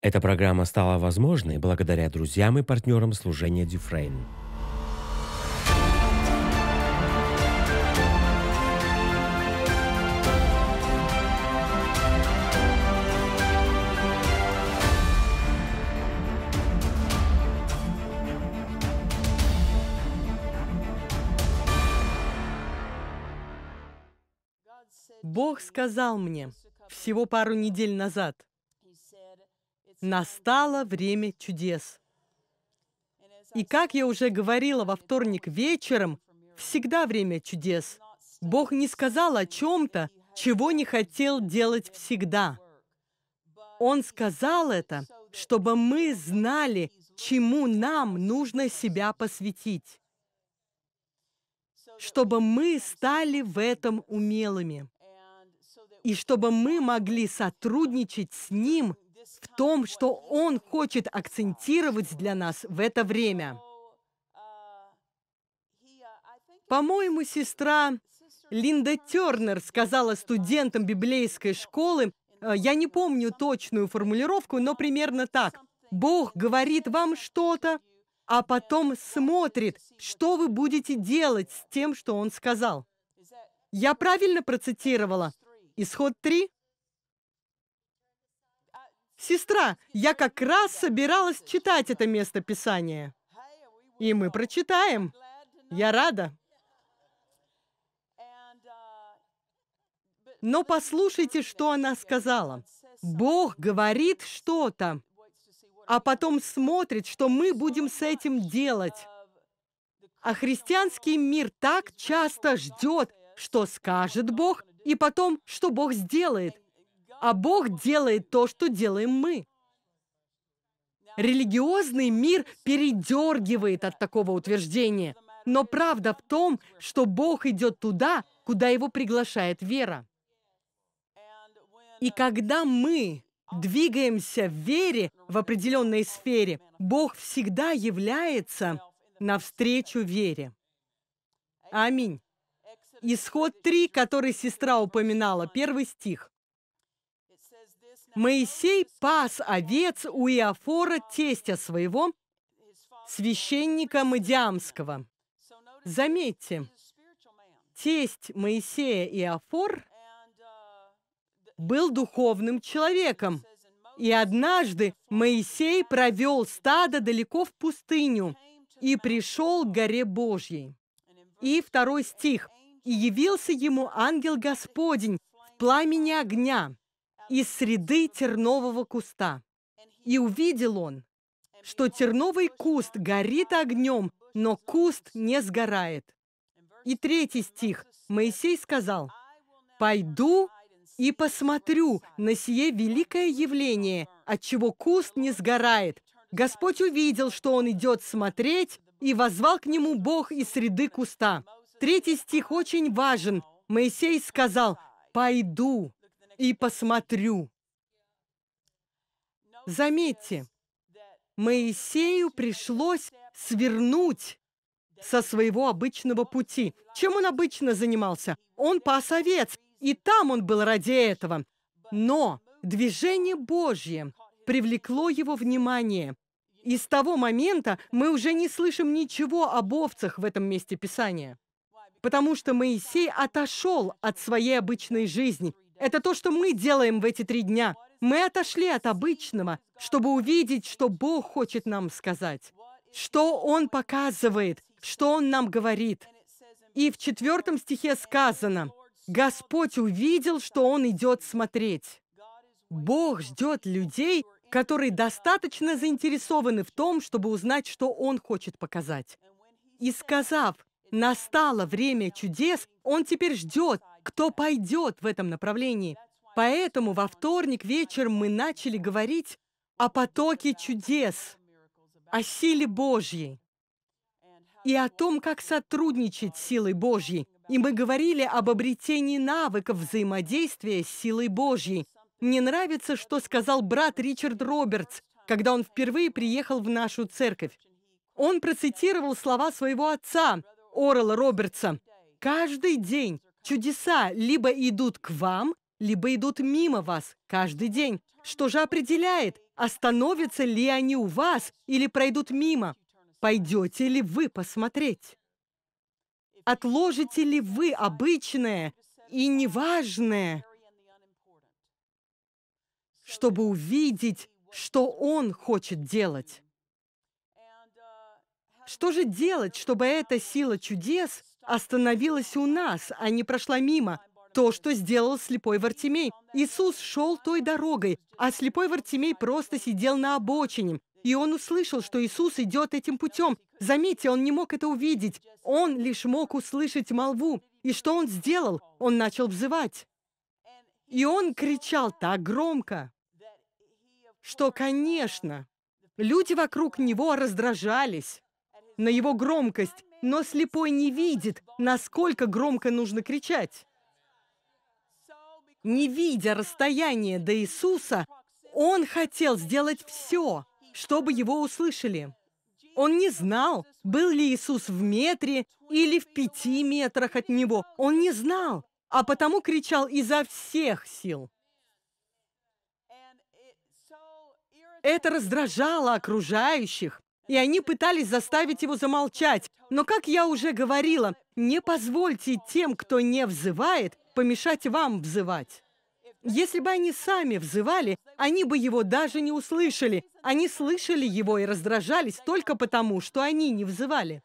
Эта программа стала возможной благодаря друзьям и партнерам служения Дюфрейн. Бог сказал мне всего пару недель назад, Настало время чудес. И как я уже говорила во вторник вечером, всегда время чудес. Бог не сказал о чем-то, чего не хотел делать всегда. Он сказал это, чтобы мы знали, чему нам нужно себя посвятить, чтобы мы стали в этом умелыми, и чтобы мы могли сотрудничать с Ним – в том, что Он хочет акцентировать для нас в это время. По-моему, сестра Линда Тернер сказала студентам библейской школы, «Э, я не помню точную формулировку, но примерно так. Бог говорит вам что-то, а потом смотрит, что вы будете делать с тем, что Он сказал. Я правильно процитировала? Исход 3? «Сестра, я как раз собиралась читать это место Писания, И мы прочитаем. Я рада. Но послушайте, что она сказала. Бог говорит что-то, а потом смотрит, что мы будем с этим делать. А христианский мир так часто ждет, что скажет Бог, и потом, что Бог сделает а Бог делает то, что делаем мы. Религиозный мир передергивает от такого утверждения. Но правда в том, что Бог идет туда, куда его приглашает вера. И когда мы двигаемся в вере в определенной сфере, Бог всегда является навстречу вере. Аминь. Исход 3, который сестра упоминала, первый стих. Моисей пас овец у Иофора, тестя своего, священника Мадиамского. Заметьте, тесть Моисея Иофор был духовным человеком, и однажды Моисей провел стадо далеко в пустыню и пришел к горе Божьей. И второй стих. «И явился ему ангел Господень в пламени огня, из среды тернового куста. И увидел он, что терновый куст горит огнем, но куст не сгорает. И третий стих. Моисей сказал, «Пойду и посмотрю на сие великое явление, от чего куст не сгорает. Господь увидел, что он идет смотреть, и возвал к нему Бог из среды куста». Третий стих очень важен. Моисей сказал, «Пойду» и посмотрю. Заметьте, Моисею пришлось свернуть со своего обычного пути. Чем он обычно занимался? Он пас овец, и там он был ради этого. Но движение Божье привлекло его внимание. И с того момента мы уже не слышим ничего об овцах в этом месте Писания. Потому что Моисей отошел от своей обычной жизни это то, что мы делаем в эти три дня. Мы отошли от обычного, чтобы увидеть, что Бог хочет нам сказать, что Он показывает, что Он нам говорит. И в четвертом стихе сказано, «Господь увидел, что Он идет смотреть». Бог ждет людей, которые достаточно заинтересованы в том, чтобы узнать, что Он хочет показать. И сказав, «Настало время чудес», Он теперь ждет, кто пойдет в этом направлении. Поэтому во вторник вечером мы начали говорить о потоке чудес, о силе Божьей и о том, как сотрудничать с силой Божьей. И мы говорили об обретении навыков взаимодействия с силой Божьей. Мне нравится, что сказал брат Ричард Робертс, когда он впервые приехал в нашу церковь. Он процитировал слова своего отца, Орла Робертса. «Каждый день Чудеса либо идут к вам, либо идут мимо вас каждый день. Что же определяет, остановятся ли они у вас или пройдут мимо? Пойдете ли вы посмотреть? Отложите ли вы обычное и неважное, чтобы увидеть, что Он хочет делать? Что же делать, чтобы эта сила чудес остановилась у нас, а не прошла мимо. То, что сделал слепой Вартимей. Иисус шел той дорогой, а слепой Вартимей просто сидел на обочине. И он услышал, что Иисус идет этим путем. Заметьте, он не мог это увидеть. Он лишь мог услышать молву. И что он сделал? Он начал взывать. И он кричал так громко, что, конечно, люди вокруг него раздражались на его громкость, но слепой не видит, насколько громко нужно кричать. Не видя расстояния до Иисуса, он хотел сделать все, чтобы его услышали. Он не знал, был ли Иисус в метре или в пяти метрах от него. Он не знал, а потому кричал изо всех сил. Это раздражало окружающих, и они пытались заставить его замолчать. Но, как я уже говорила, не позвольте тем, кто не взывает, помешать вам взывать. Если бы они сами взывали, они бы его даже не услышали. Они слышали его и раздражались только потому, что они не взывали.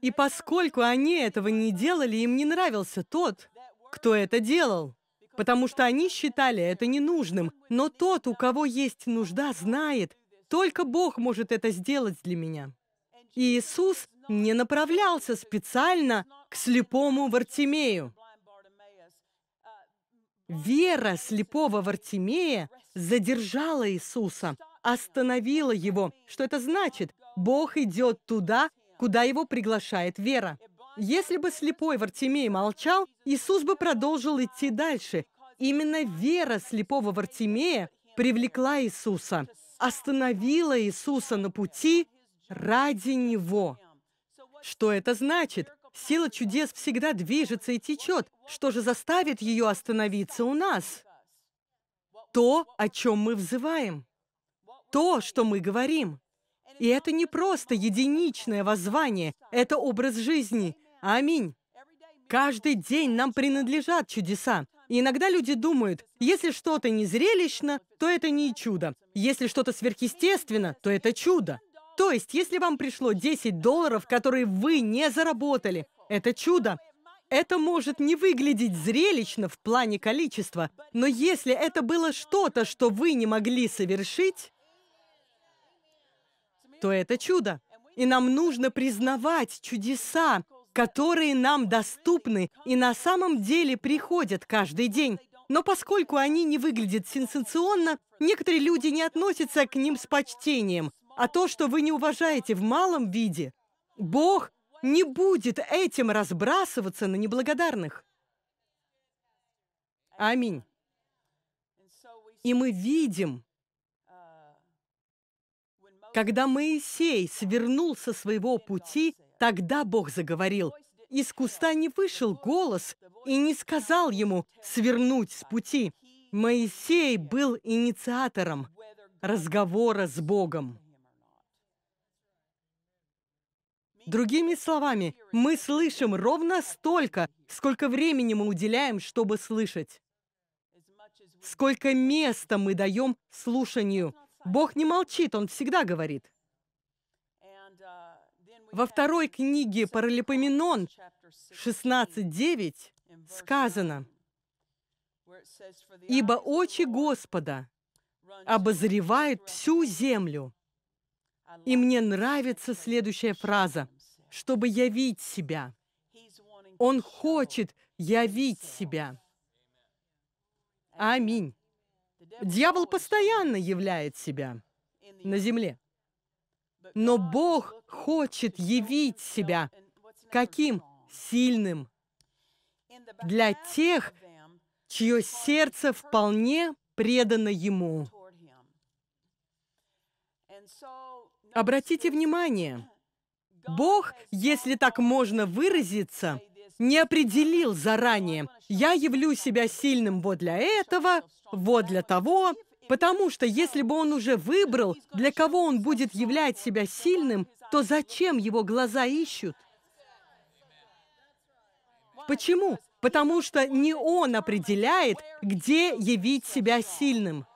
И поскольку они этого не делали, им не нравился тот, кто это делал потому что они считали это ненужным. Но тот, у кого есть нужда, знает, только Бог может это сделать для меня. И Иисус не направлялся специально к слепому Вартимею. Вера слепого Вартимея задержала Иисуса, остановила его. Что это значит? Бог идет туда, куда его приглашает вера. Если бы слепой Вартимей молчал, Иисус бы продолжил идти дальше. Именно вера слепого Вартимея привлекла Иисуса, остановила Иисуса на пути ради Него. Что это значит? Сила чудес всегда движется и течет. Что же заставит ее остановиться у нас? То, о чем мы взываем. То, что мы говорим. И это не просто единичное воззвание, это образ жизни – Аминь. Каждый день нам принадлежат чудеса. И иногда люди думают, если что-то не зрелищно, то это не чудо. Если что-то сверхъестественно, то это чудо. То есть, если вам пришло 10 долларов, которые вы не заработали, это чудо. Это может не выглядеть зрелищно в плане количества, но если это было что-то, что вы не могли совершить, то это чудо. И нам нужно признавать чудеса, которые нам доступны и на самом деле приходят каждый день. Но поскольку они не выглядят сенсационно, некоторые люди не относятся к ним с почтением. А то, что вы не уважаете в малом виде, Бог не будет этим разбрасываться на неблагодарных. Аминь. И мы видим, когда Моисей свернул со своего пути Тогда Бог заговорил. Из куста не вышел голос и не сказал ему свернуть с пути. Моисей был инициатором разговора с Богом. Другими словами, мы слышим ровно столько, сколько времени мы уделяем, чтобы слышать. Сколько места мы даем слушанию. Бог не молчит, Он всегда говорит. Во второй книге Паралипоменон 16.9 сказано, «Ибо очи Господа обозревают всю землю». И мне нравится следующая фраза, «чтобы явить себя». Он хочет явить себя. Аминь. Дьявол постоянно являет себя на земле. Но Бог хочет явить себя каким? Сильным. Для тех, чье сердце вполне предано Ему. Обратите внимание, Бог, если так можно выразиться, не определил заранее, я явлю себя сильным вот для этого, вот для того, Потому что если бы он уже выбрал, для кого он будет являть себя сильным, то зачем его глаза ищут? Почему? Потому что не он определяет, где явить себя сильным.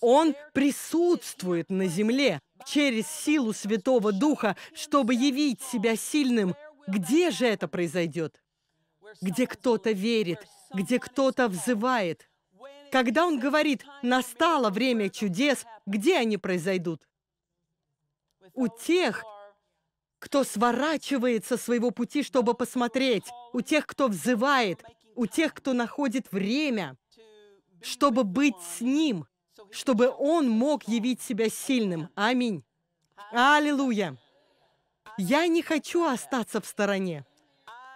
Он присутствует на земле через силу Святого Духа, чтобы явить себя сильным. Где же это произойдет? Где кто-то верит, где кто-то взывает. Когда он говорит «настало время чудес», где они произойдут? У тех, кто сворачивает со своего пути, чтобы посмотреть, у тех, кто взывает, у тех, кто находит время, чтобы быть с Ним, чтобы Он мог явить себя сильным. Аминь. Аллилуйя. Я не хочу остаться в стороне.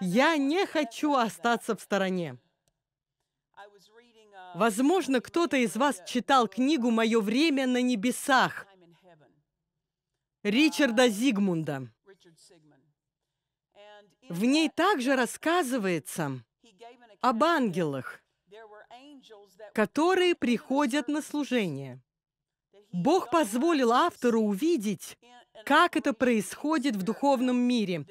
Я не хочу остаться в стороне. Возможно, кто-то из вас читал книгу «Мое время на небесах» Ричарда Зигмунда. В ней также рассказывается об ангелах, которые приходят на служение. Бог позволил автору увидеть, как это происходит в духовном мире,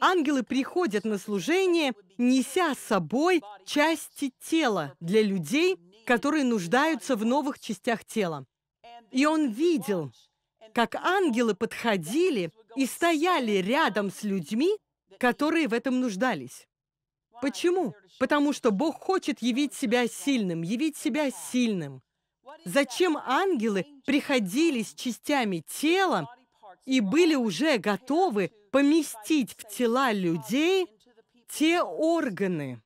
ангелы приходят на служение, неся с собой части тела для людей, которые нуждаются в новых частях тела. И он видел, как ангелы подходили и стояли рядом с людьми, которые в этом нуждались. Почему? Потому что Бог хочет явить себя сильным, явить себя сильным. Зачем ангелы приходили с частями тела и были уже готовы поместить в тела людей те органы,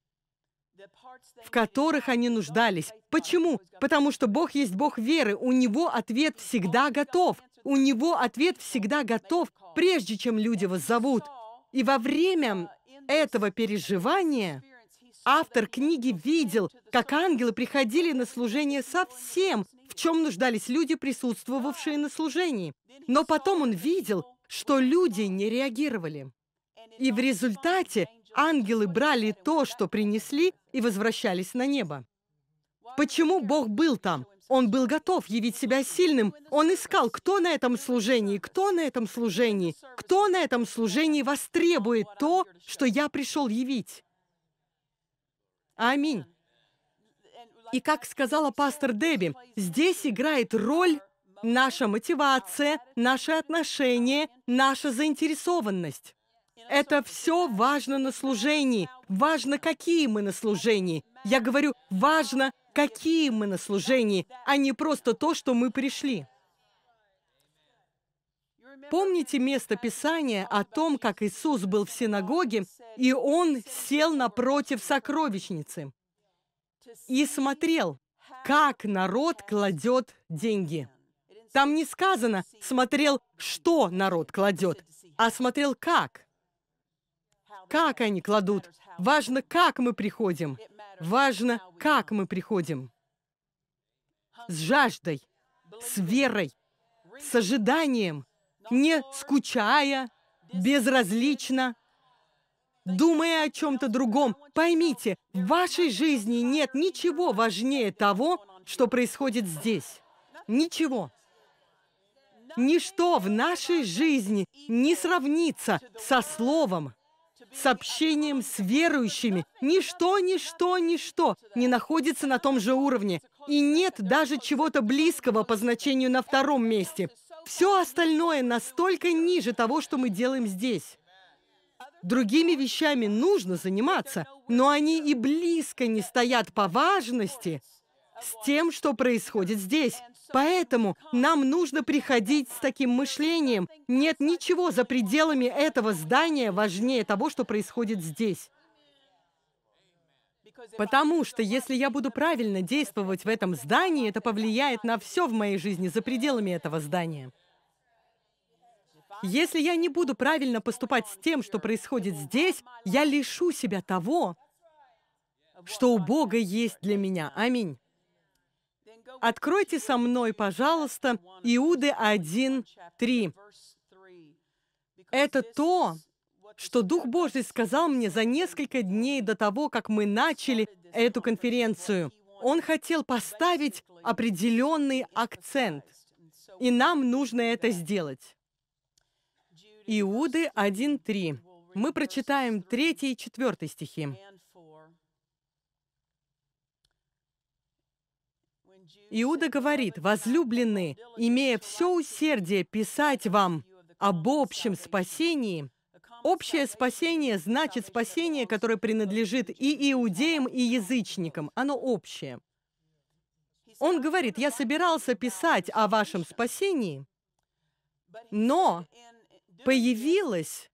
в которых они нуждались. Почему? Потому что Бог есть Бог веры, у Него ответ всегда готов. У Него ответ всегда готов, прежде чем люди вас зовут. И во время этого переживания автор книги видел, как ангелы приходили на служение совсем, в чем нуждались люди, присутствовавшие на служении. Но потом он видел, что люди не реагировали. И в результате ангелы брали то, что принесли, и возвращались на небо. Почему Бог был там? Он был готов явить себя сильным. Он искал, кто на этом служении, кто на этом служении, кто на этом служении востребует то, что я пришел явить. Аминь. И как сказала пастор Дебби, здесь играет роль наша мотивация, наши отношения, наша заинтересованность. Это все важно на служении. Важно, какие мы на служении. Я говорю, важно, какие мы на служении, а не просто то, что мы пришли. Помните место Писания о том, как Иисус был в синагоге, и Он сел напротив сокровищницы и смотрел, как народ кладет деньги. Там не сказано «смотрел, что народ кладет», а смотрел «как». Как они кладут. Важно, как мы приходим. Важно, как мы приходим. С жаждой, с верой, с ожиданием, не скучая, безразлично, думая о чем-то другом. Поймите, в вашей жизни нет ничего важнее того, что происходит здесь. Ничего. Ничто в нашей жизни не сравнится со словом, с общением с верующими. Ничто, ничто, ничто не находится на том же уровне. И нет даже чего-то близкого по значению на втором месте. Все остальное настолько ниже того, что мы делаем здесь. Другими вещами нужно заниматься, но они и близко не стоят по важности – с тем, что происходит здесь. Поэтому нам нужно приходить с таким мышлением. Нет ничего за пределами этого здания важнее того, что происходит здесь. Потому что если я буду правильно действовать в этом здании, это повлияет на все в моей жизни за пределами этого здания. Если я не буду правильно поступать с тем, что происходит здесь, я лишу себя того, что у Бога есть для меня. Аминь. Откройте со мной, пожалуйста, Иуды 1.3. Это то, что Дух Божий сказал мне за несколько дней до того, как мы начали эту конференцию. Он хотел поставить определенный акцент, и нам нужно это сделать. Иуды 1.3. Мы прочитаем 3 и 4 стихи. Иуда говорит, «Возлюбленные, имея все усердие писать вам об общем спасении, Общее спасение значит спасение, которое принадлежит и иудеям, и язычникам. Оно общее. Он говорит, я собирался писать о вашем спасении, но появилось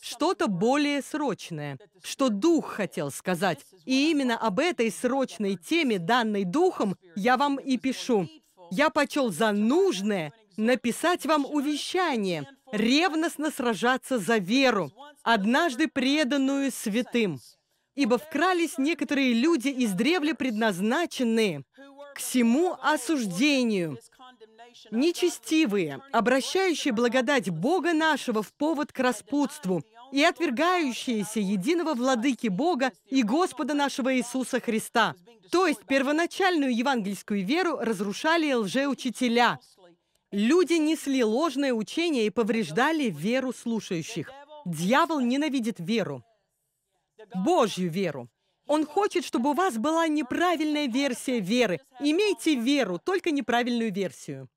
что-то более срочное, что Дух хотел сказать. И именно об этой срочной теме, данной Духом, я вам и пишу. Я почел за нужное написать вам увещание, ревностно сражаться за веру, однажды преданную святым. Ибо вкрались некоторые люди из древля, предназначенные к всему осуждению, нечестивые, обращающие благодать Бога нашего в повод к распутству и отвергающиеся единого владыки Бога и Господа нашего Иисуса Христа. То есть первоначальную евангельскую веру разрушали лжеучителя. Люди несли ложное учение и повреждали веру слушающих. Дьявол ненавидит веру, Божью веру. Он хочет, чтобы у вас была неправильная версия веры. Имейте веру, только неправильную версию.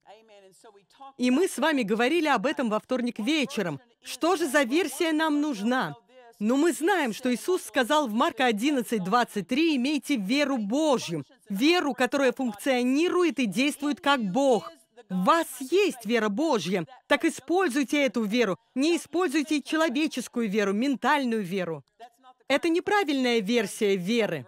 И мы с вами говорили об этом во вторник вечером. Что же за версия нам нужна? Но мы знаем, что Иисус сказал в Марка 11, 23, «Имейте веру Божью, веру, которая функционирует и действует как Бог». В вас есть вера Божья, так используйте эту веру. Не используйте человеческую веру, ментальную веру. Это неправильная версия веры.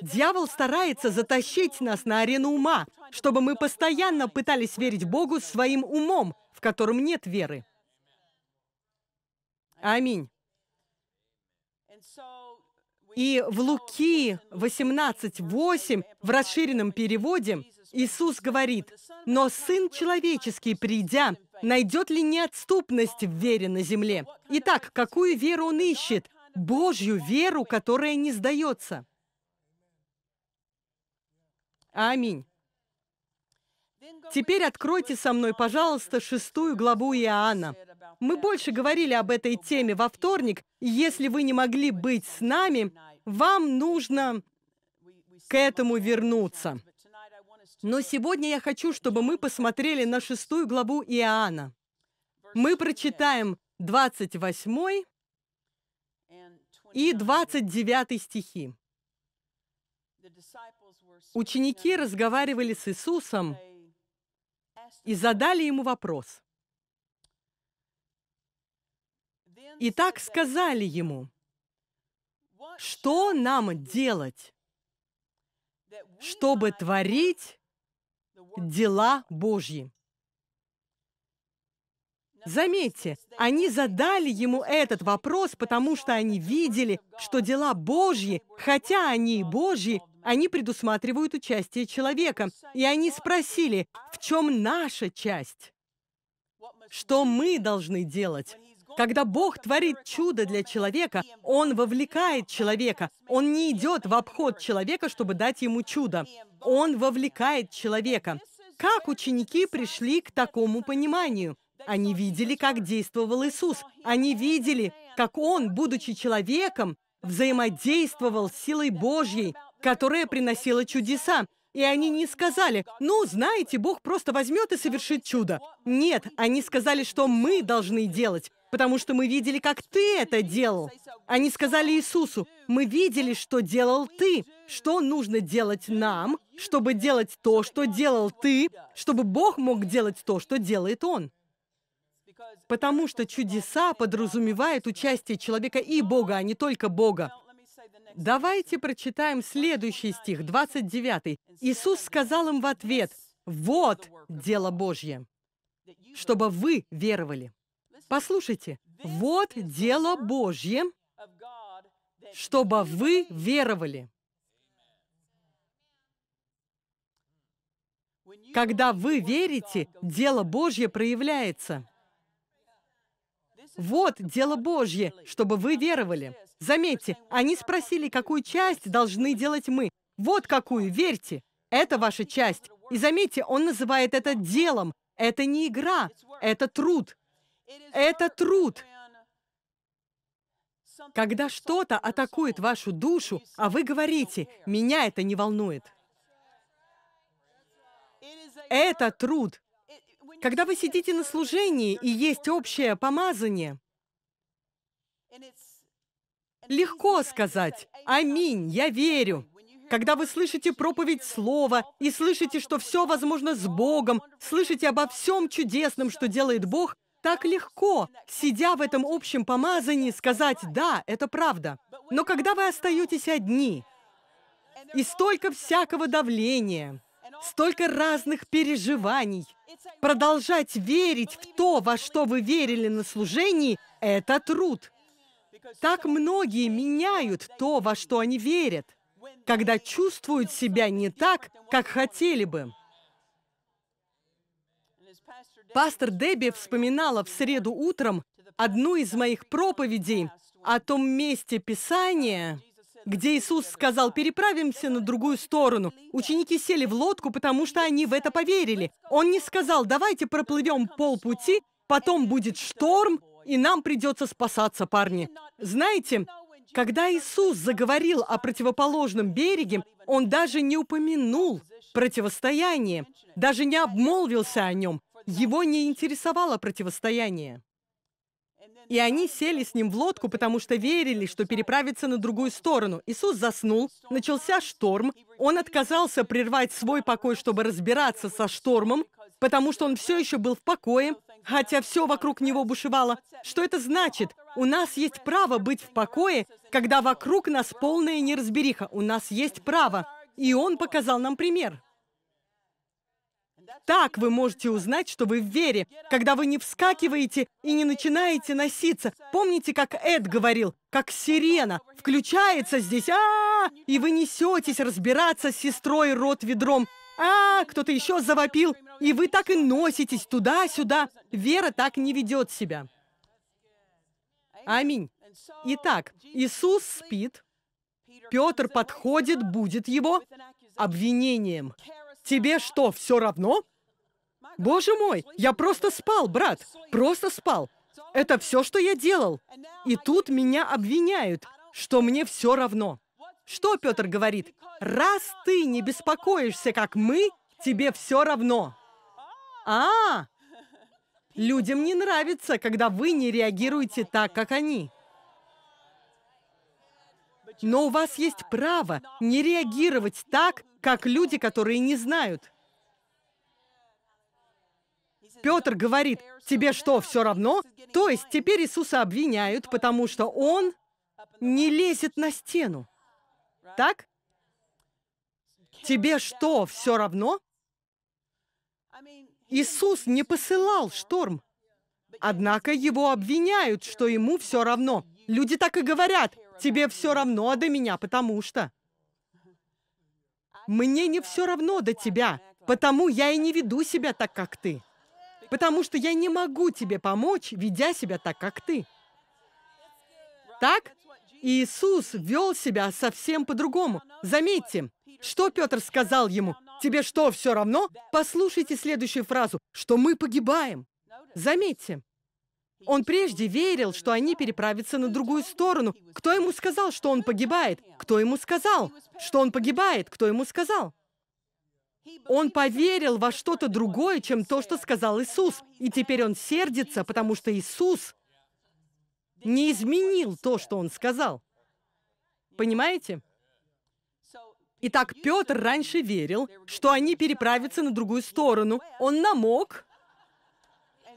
Дьявол старается затащить нас на арену ума, чтобы мы постоянно пытались верить Богу своим умом, в котором нет веры. Аминь. И в Луки 18:8 в расширенном переводе Иисус говорит, «Но Сын Человеческий, придя, найдет ли неотступность в вере на земле? Итак, какую веру Он ищет? Божью веру, которая не сдается. Аминь. Теперь откройте со мной, пожалуйста, шестую главу Иоанна. Мы больше говорили об этой теме во вторник. Если вы не могли быть с нами, вам нужно к этому вернуться. Но сегодня я хочу, чтобы мы посмотрели на шестую главу Иоанна. Мы прочитаем 28 и 29 стихи. Ученики разговаривали с Иисусом и задали ему вопрос. И так сказали ему, что нам делать, чтобы творить дела Божьи? Заметьте, они задали ему этот вопрос, потому что они видели, что дела Божьи, хотя они и Божьи, они предусматривают участие человека. И они спросили, в чем наша часть? Что мы должны делать? Когда Бог творит чудо для человека, Он вовлекает человека. Он не идет в обход человека, чтобы дать ему чудо. Он вовлекает человека. Как ученики пришли к такому пониманию? Они видели, как действовал Иисус. Они видели, как Он, будучи человеком, взаимодействовал с силой Божьей, которая приносила чудеса. И они не сказали, ну, знаете, Бог просто возьмет и совершит чудо. Нет, они сказали, что мы должны делать, потому что мы видели, как ты это делал. Они сказали Иисусу, мы видели, что делал ты, что нужно делать нам, чтобы делать то, что делал ты, чтобы Бог мог делать то, что делает Он потому что чудеса подразумевают участие человека и Бога, а не только Бога. Давайте прочитаем следующий стих, 29. Иисус сказал им в ответ, «Вот дело Божье, чтобы вы веровали». Послушайте, «Вот дело Божье, чтобы вы веровали». Когда вы верите, дело Божье проявляется – «Вот дело Божье, чтобы вы веровали». Заметьте, они спросили, какую часть должны делать мы. Вот какую, верьте. Это ваша часть. И заметьте, он называет это делом. Это не игра, это труд. Это труд. Когда что-то атакует вашу душу, а вы говорите, «Меня это не волнует». Это труд. Когда вы сидите на служении и есть общее помазание, легко сказать «Аминь, я верю». Когда вы слышите проповедь Слова и слышите, что все возможно с Богом, слышите обо всем чудесном, что делает Бог, так легко, сидя в этом общем помазании, сказать «Да, это правда». Но когда вы остаетесь одни, и столько всякого давления, столько разных переживаний. Продолжать верить в то, во что вы верили на служении, это труд. Так многие меняют то, во что они верят, когда чувствуют себя не так, как хотели бы. Пастор Дебби вспоминала в среду утром одну из моих проповедей о том месте Писания, где Иисус сказал, переправимся на другую сторону. Ученики сели в лодку, потому что они в это поверили. Он не сказал, давайте проплывем полпути, потом будет шторм, и нам придется спасаться, парни. Знаете, когда Иисус заговорил о противоположном береге, он даже не упомянул противостояние, даже не обмолвился о нем. Его не интересовало противостояние. И они сели с ним в лодку, потому что верили, что переправятся на другую сторону. Иисус заснул, начался шторм. Он отказался прервать свой покой, чтобы разбираться со штормом, потому что он все еще был в покое, хотя все вокруг него бушевало. Что это значит? У нас есть право быть в покое, когда вокруг нас полная неразбериха. У нас есть право. И он показал нам пример. Так вы можете узнать, что вы в вере, когда вы не вскакиваете и не начинаете носиться. Помните, как Эд говорил, как сирена включается здесь, а, -а, -а и вы несетесь разбираться с сестрой рот ведром. А, -а кто-то еще завопил, и вы так и носитесь туда-сюда. Вера так не ведет себя. Аминь. Итак, Иисус спит, Петр подходит, будет его обвинением. Тебе что, все равно? Боже мой, я просто спал, брат, просто спал. Это все, что я делал. И тут меня обвиняют, что мне все равно. Что Петр говорит? Раз ты не беспокоишься, как мы, тебе все равно. А, людям не нравится, когда вы не реагируете так, как они. Но у вас есть право не реагировать так, как люди, которые не знают. Петр говорит, тебе что, все равно? То есть теперь Иисуса обвиняют, потому что он не лезет на стену. Так? Тебе что, все равно? Иисус не посылал шторм. Однако его обвиняют, что ему все равно. Люди так и говорят, тебе все равно, а до меня потому что. Мне не все равно до тебя, потому я и не веду себя так, как ты. Потому что я не могу тебе помочь, ведя себя так, как ты. Так? Иисус вел себя совсем по-другому. Заметьте, что Петр сказал ему? «Тебе что, все равно?» Послушайте следующую фразу, что мы погибаем. Заметьте, он прежде верил, что они переправятся на другую сторону. Кто ему сказал, что он погибает? Кто ему сказал, что он погибает? Кто ему сказал? Он поверил во что-то другое, чем то, что сказал Иисус. И теперь он сердится, потому что Иисус не изменил то, что он сказал. Понимаете? Итак, Петр раньше верил, что они переправятся на другую сторону. Он намок,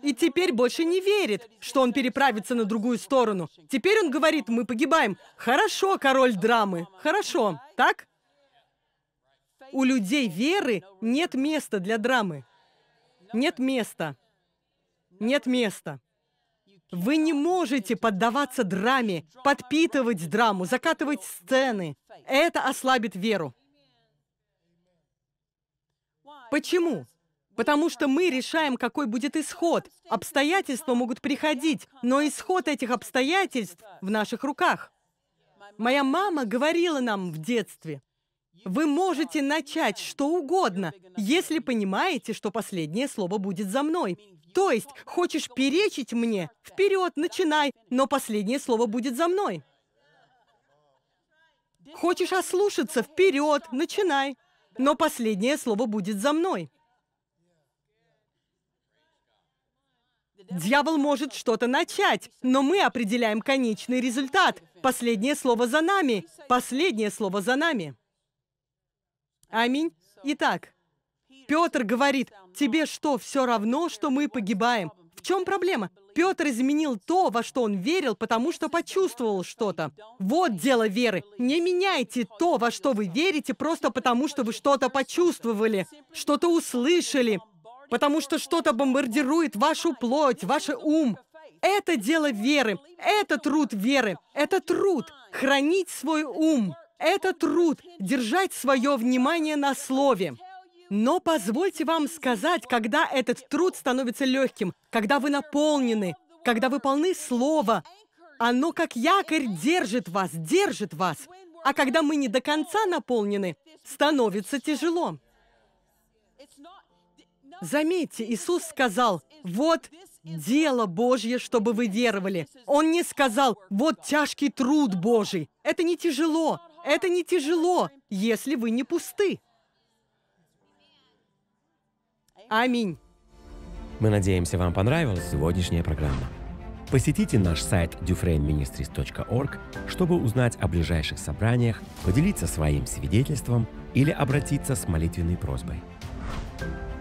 и теперь больше не верит, что он переправится на другую сторону. Теперь он говорит, мы погибаем. Хорошо, король драмы, хорошо, так? У людей веры нет места для драмы. Нет места. Нет места. Вы не можете поддаваться драме, подпитывать драму, закатывать сцены. Это ослабит веру. Почему? Потому что мы решаем, какой будет исход. Обстоятельства могут приходить, но исход этих обстоятельств в наших руках. Моя мама говорила нам в детстве, вы можете начать что угодно, если понимаете, что последнее слово будет за мной. То есть, хочешь перечить мне, вперед, начинай, но последнее слово будет за мной. Хочешь ослушаться, вперед, начинай, но последнее слово будет за мной. Дьявол может что-то начать, но мы определяем конечный результат. Последнее слово за нами. Последнее слово за нами. Аминь. Итак, Петр говорит, тебе что, все равно, что мы погибаем? В чем проблема? Петр изменил то, во что он верил, потому что почувствовал что-то. Вот дело веры. Не меняйте то, во что вы верите, просто потому что вы что-то почувствовали, что-то услышали, потому что что-то бомбардирует вашу плоть, ваш ум. Это дело веры, это труд веры, это труд хранить свой ум, это труд держать свое внимание на слове. Но позвольте вам сказать, когда этот труд становится легким, когда вы наполнены, когда вы полны слова, оно как якорь держит вас, держит вас. А когда мы не до конца наполнены, становится тяжело. Заметьте, Иисус сказал, вот дело Божье, чтобы вы веровали. Он не сказал, вот тяжкий труд Божий. Это не тяжело, это не тяжело, если вы не пусты. Аминь. Мы надеемся, вам понравилась сегодняшняя программа. Посетите наш сайт dufrainministries.org, чтобы узнать о ближайших собраниях, поделиться своим свидетельством или обратиться с молитвенной просьбой.